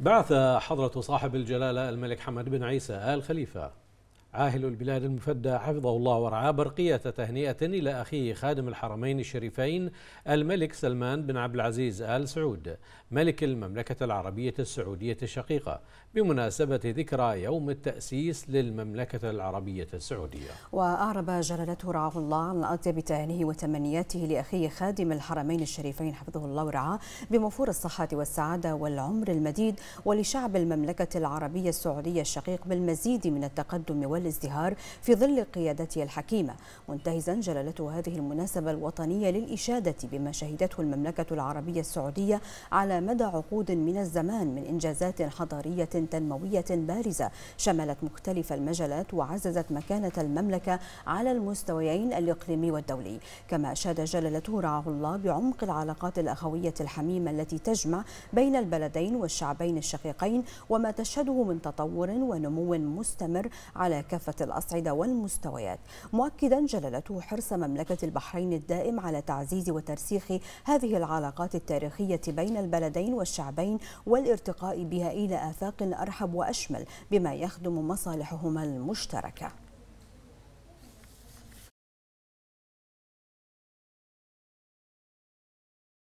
بعث حضرة صاحب الجلالة الملك حمد بن عيسى آل خليفة عاهل البلاد المفدى حفظه الله ورعاه برقية تهنئة إلى أخيه خادم الحرمين الشريفين الملك سلمان بن عبد العزيز آل سعود ملك المملكة العربية السعودية الشقيقة بمناسبة ذكرى يوم التأسيس للمملكة العربية السعودية وأعرب جلالته رعاه الله عن أطيب تهنئه وتمنياته لأخيه خادم الحرمين الشريفين حفظه الله ورعاه بموفور الصحة والسعادة والعمر المديد ولشعب المملكة العربية السعودية الشقيق بالمزيد من التقدم وال والازدهار في ظل قيادته الحكيمة منتهزا جلالته هذه المناسبة الوطنية للإشادة بما شهدته المملكة العربية السعودية على مدى عقود من الزمان من إنجازات حضارية تنموية بارزة شملت مختلف المجالات وعززت مكانة المملكة على المستويين الإقليمي والدولي كما أشاد جلالته رعاه الله بعمق العلاقات الأخوية الحميمة التي تجمع بين البلدين والشعبين الشقيقين وما تشهده من تطور ونمو مستمر على كافة كافة الأصعدة والمستويات مؤكدا جلالته حرص مملكة البحرين الدائم على تعزيز وترسيخ هذه العلاقات التاريخية بين البلدين والشعبين والارتقاء بها إلى آفاق أرحب وأشمل بما يخدم مصالحهما المشتركة